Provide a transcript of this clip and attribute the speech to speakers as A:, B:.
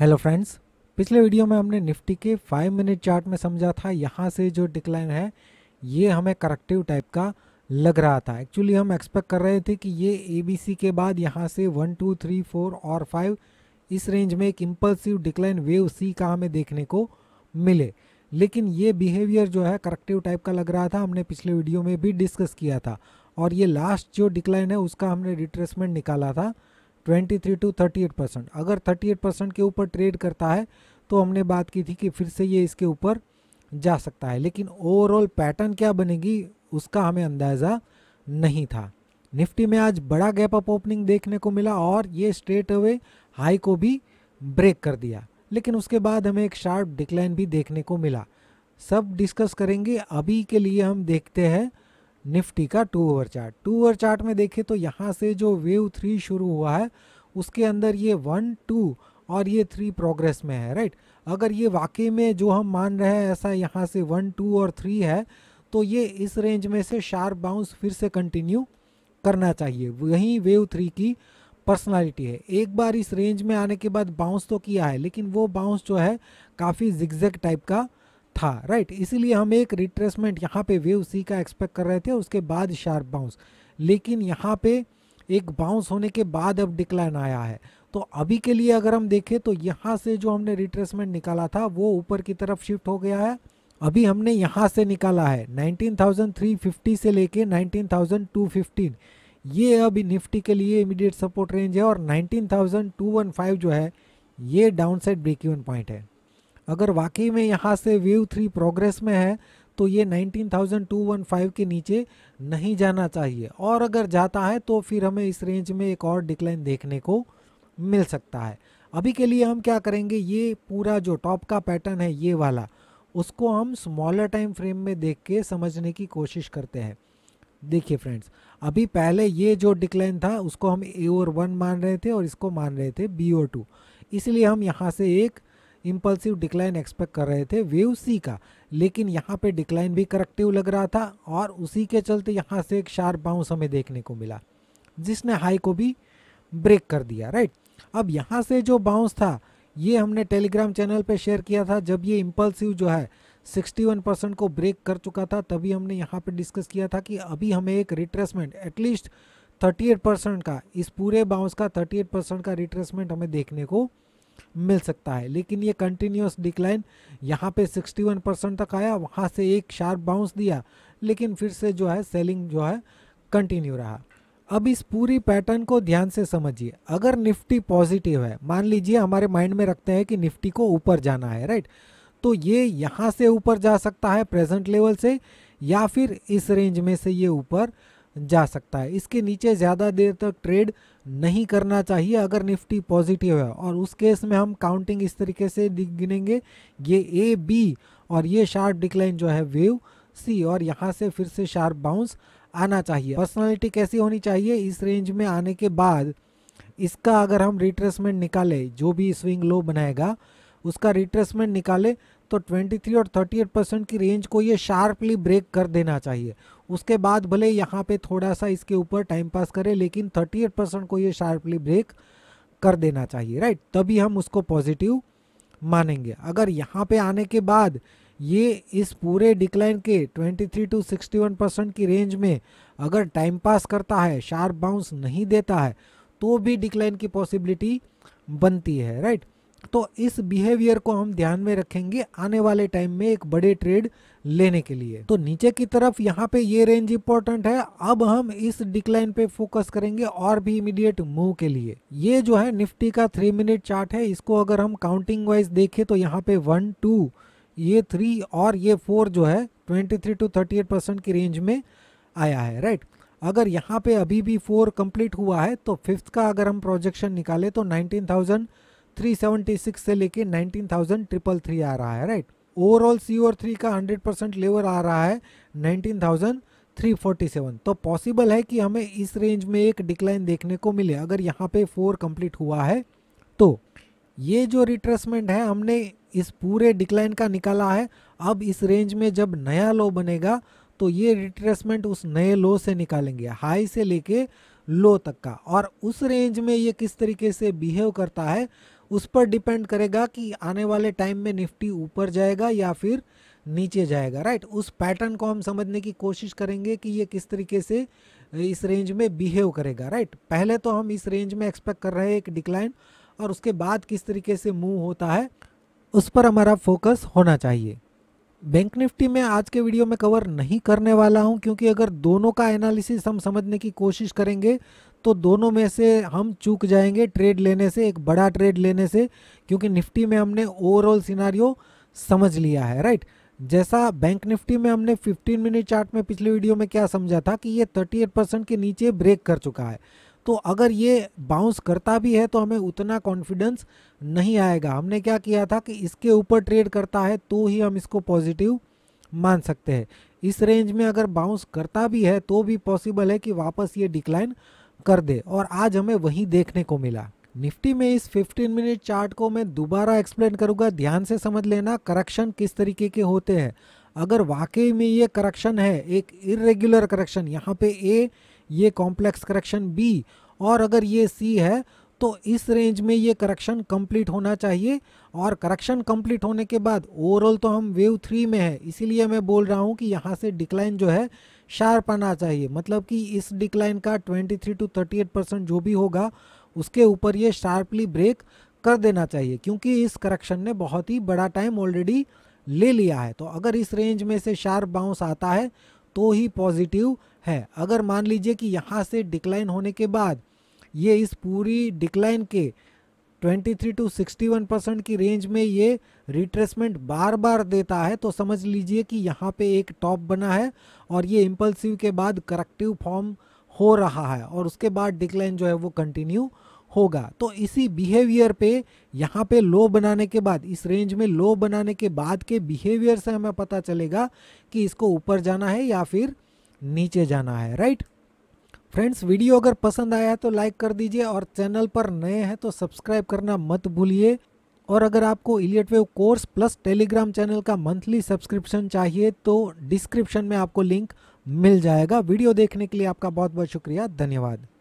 A: hello friends पिछले video में हमने निफ्टी के फाइव मिनट चार्ट में समझा था यहाँ से जो डिक्लाइन है ये हमें करेक्टिव टाइप का लग रहा था एक्चुअली हम एक्सपेक्ट कर रहे थे कि ये एबीसी के बाद यहाँ से वन टू थ्री फोर और फाइव इस रेंज में एक इम्पल्सिव डिक्लाइन वेव सी का हमें देखने को मिले लेकिन ये बिहेवियर जो है करेक्टिव टाइप का लग रहा था हमने पिछले वीडियो में भी डिस्कस किया था और ये लास्ट जो डिक्लाइन है उसका हमने रिट्रेसमेंट निकाला था 23 टू 38 परसेंट अगर 38 परसेंट के ऊपर ट्रेड करता है तो हमने बात की थी कि फिर से ये इसके ऊपर जा सकता है लेकिन ओवरऑल पैटर्न क्या बनेगी उसका हमें अंदाज़ा नहीं था निफ्टी में आज बड़ा गैप अप ओपनिंग देखने को मिला और ये स्ट्रेट अवे हाई को भी ब्रेक कर दिया लेकिन उसके बाद हमें एक शार्प डिक्लाइन भी देखने को मिला सब डिस्कस करेंगे अभी के लिए हम देखते हैं निफ्टी का two over chart two over chart में देखें तो यहाँ से जो वेव थ्री शुरू हुआ है उसके अंदर ये वन टू और ये थ्री प्रोग्रेस में है राइट अगर ये वाकई में जो हम मान रहे हैं ऐसा यहाँ से वन टू और थ्री है तो ये इस रेंज में से शार्प बाउंस फिर से कंटिन्यू करना चाहिए वहीं वेव थ्री की पर्सनालिटी है एक बार इस रेंज में आने के बाद बाउंस तो किया है लेकिन वो बाउंस जो है काफ़ी जिक्जैक टाइप का था राइट इसीलिए हम एक रिट्रेसमेंट यहाँ पे वेव सी का एक्सपेक्ट कर रहे थे उसके बाद शार्प बाउंस लेकिन यहाँ पे एक बाउंस होने के बाद अब डिक्लाइन आया है तो अभी के लिए अगर हम देखें तो यहाँ से जो हमने रिट्रेसमेंट निकाला था वो ऊपर की तरफ शिफ्ट हो गया है अभी हमने यहाँ से निकाला है 19,350 से लेके 19,215 ये अब निफ्टी के लिए इमीडिएट सपोर्ट रेंज है और 19,215 जो है ये downside break even point है अगर वाकई में यहाँ से वेव थ्री प्रोग्रेस में है तो ये 19,215 के नीचे नहीं जाना चाहिए और अगर जाता है तो फिर हमें इस रेंज में एक और डिक्लाइन देखने को मिल सकता है अभी के लिए हम क्या करेंगे ये पूरा जो टॉप का पैटर्न है ये वाला उसको हम स्मॉलर टाइम फ्रेम में देख के समझने की कोशिश करते हैं देखिए फ्रेंड्स अभी पहले ये जो डिक्लाइन था उसको हम ए ओर वन मान रहे थे और इसको मान रहे थे बी ओ टू इसलिए हम यहाँ से एक इम्पल्सिव डिक्लाइन एक्सपेक्ट कर रहे थे वेव सी का लेकिन यहाँ पे डिक्लाइन भी करेक्टिव लग रहा था और उसी के चलते यहाँ से एक शार्प बाउंस हमें देखने को मिला जिसने हाई को भी ब्रेक कर दिया राइट अब यहाँ से जो बाउंस था ये हमने टेलीग्राम चैनल पे शेयर किया था जब ये इम्पल्सिव जो है 61 परसेंट को ब्रेक कर चुका था तभी हमने यहाँ पे डिस्कस किया था कि अभी हमें एक रिट्रेसमेंट एटलीस्ट 38 परसेंट का इस पूरे बाउंस का 38 परसेंट का रिट्रेसमेंट हमें देखने को मिल सकता है लेकिन ये कंटिन्यूस डिक्लाइन यहाँ पे 61 परसेंट तक आया वहाँ से एक शार्प बाउंस दिया लेकिन फिर से जो है सेलिंग जो है कंटिन्यू रहा अब इस पूरी पैटर्न को ध्यान से समझिए अगर निफ्टी पॉजिटिव है मान लीजिए हमारे माइंड में रखते हैं कि निफ्टी को ऊपर जाना है राइट तो ये यहाँ से ऊपर जा सकता है प्रेजेंट लेवल से या फिर इस रेंज में से ये ऊपर जा सकता है इसके नीचे ज़्यादा देर तक ट्रेड नहीं करना चाहिए अगर निफ्टी पॉजिटिव है और उस केस में हम काउंटिंग इस तरीके से गिनेंगे ये ए बी और ये शार्प डिक्लाइन जो है वेव सी और यहाँ से फिर से शार्प बाउंस आना चाहिए पर्सनालिटी कैसी होनी चाहिए इस रेंज में आने के बाद इसका अगर हम रिट्रेसमेंट निकालें जो भी स्विंग लो बनाएगा उसका रिट्रेसमेंट निकाले तो 23 और 38 परसेंट की रेंज को ये शार्पली ब्रेक कर देना चाहिए उसके बाद भले यहाँ पे थोड़ा सा इसके ऊपर टाइम पास करें लेकिन 38 परसेंट को ये शार्पली ब्रेक कर देना चाहिए राइट तभी हम उसको पॉजिटिव मानेंगे अगर यहाँ पे आने के बाद ये इस पूरे डिक्लाइन के 23 टू 61 परसेंट की रेंज में अगर टाइम पास करता है शार्प बाउंस नहीं देता है तो भी डिक्लाइन की पॉसिबिलिटी बनती है राइट तो इस बिहेवियर को हम ध्यान में रखेंगे आने वाले टाइम में एक बड़े ट्रेड लेने के लिए तो नीचे की तरफ यहाँ पे ये रेंज इंपॉर्टेंट है अब हम इस डिक्लाइन पे फोकस करेंगे और भी इमीडिएट मूव के लिए ये जो है निफ्टी का थ्री मिनट चार्ट है इसको अगर हम काउंटिंग वाइज देखें तो यहाँ पे वन टू ये थ्री और ये फोर जो है twenty three two thirty eight percent की रेंज में आया है राइट अगर यहाँ पे अभी भी फोर कंप्लीट हुआ है तो फिफ्थ का अगर हम प्रोजेक्शन निकाले तो नाइनटीन थाउजेंड 376 से लेके 19,000 ट्रिपल थ्री आ रहा है right overall C or three का 100 परसेंट लेवर आ रहा है 19,347 तो पॉसिबल है कि हमें इस रेंज में एक डिक्लाइन देखने को मिले अगर यहाँ पे फोर कंप्लीट हुआ है तो ये जो रिट्रेसमेंट है हमने इस पूरे डिक्लाइन का निकाला है अब इस रेंज में जब नया लो बनेगा तो ये रिट्रेसमेंट उस नए लो से निकालेंगे हाई से लेके लो तक का और उस रेंज में ये किस तरीके से बिहेव करता है उस पर डिपेंड करेगा कि आने वाले टाइम में निफ्टी ऊपर जाएगा या फिर नीचे जाएगा राइट उस पैटर्न को हम समझने की कोशिश करेंगे कि ये किस तरीके से इस रेंज में बिहेव करेगा राइट पहले तो हम इस रेंज में एक्सपेक्ट कर रहे हैं एक डिक्लाइन और उसके बाद किस तरीके से मूव होता है उस पर हमारा फोकस होना चाहिए बैंक निफ्टी में आज के वीडियो में कवर नहीं करने वाला हूं क्योंकि अगर दोनों का एनालिसिस हम समझने की कोशिश करेंगे तो दोनों में से हम चूक जाएंगे ट्रेड लेने से एक बड़ा ट्रेड लेने से क्योंकि निफ्टी में हमने ओवरऑल सिनारियो समझ लिया है राइट जैसा बैंक निफ्टी में हमने 15 मिनट चार्ट में पिछले वीडियो में क्या समझा था कि ये 38 परसेंट के नीचे ब्रेक कर चुका है तो अगर ये बाउंस करता भी है तो हमें उतना कॉन्फिडेंस नहीं आएगा हमने क्या किया था कि इसके ऊपर ट्रेड करता है तो ही हम इसको पॉजिटिव मान सकते हैं इस रेंज में अगर बाउंस करता भी है तो भी पॉसिबल है कि वापस ये डिक्लाइन कर दे और आज हमें वही देखने को मिला निफ्टी में इस 15 मिनट चार्ट को मैं दोबारा एक्सप्लेन करूंगा ध्यान से समझ लेना करक्शन किस तरीके के होते हैं अगर वाकई में ये करक्शन है एक इरेग्युलर करक्शन यहाँ पे ए ये कॉम्प्लेक्स करेक्शन बी और अगर ये सी है तो इस रेंज में ये करेक्शन कंप्लीट होना चाहिए और करेक्शन कंप्लीट होने के बाद ओवरऑल तो हम वेव थ्री में है इसीलिए मैं बोल रहा हूँ कि यहाँ से डिक्लाइन जो है शार्प आना चाहिए मतलब कि इस डिक्लाइन का 23 टू 38 परसेंट जो भी होगा उसके ऊपर ये शार्पली ब्रेक कर देना चाहिए क्योंकि इस करेक्शन ने बहुत ही बड़ा टाइम ऑलरेडी ले लिया है तो अगर इस रेंज में से शार्प बाउंस आता है तो ही पॉजिटिव है अगर मान लीजिए कि यहाँ से डिक्लाइन होने के बाद ये इस पूरी डिक्लाइन के 23 टू 61 परसेंट की रेंज में ये रिट्रेसमेंट बार बार देता है तो समझ लीजिए कि यहाँ पे एक टॉप बना है और ये इम्पल्सिव के बाद करेक्टिव फॉर्म हो रहा है और उसके बाद डिक्लाइन जो है वो कंटिन्यू होगा तो इसी बिहेवियर पे यहाँ पे लो बनाने के बाद इस रेंज में लो बनाने के बाद के बिहेवियर से हमें पता चलेगा कि इसको ऊपर जाना है या फिर नीचे जाना है राइट फ्रेंड्स वीडियो अगर पसंद आया है तो लाइक कर दीजिए और चैनल पर नए हैं तो सब्सक्राइब करना मत भूलिए और अगर आपको Elliott wave course plus Telegram channel का मंथली सब्सक्रिप्शन चाहिए तो डिस्क्रिप्शन में आपको लिंक मिल जाएगा वीडियो देखने के लिए आपका बहुत बहुत शुक्रिया धन्यवाद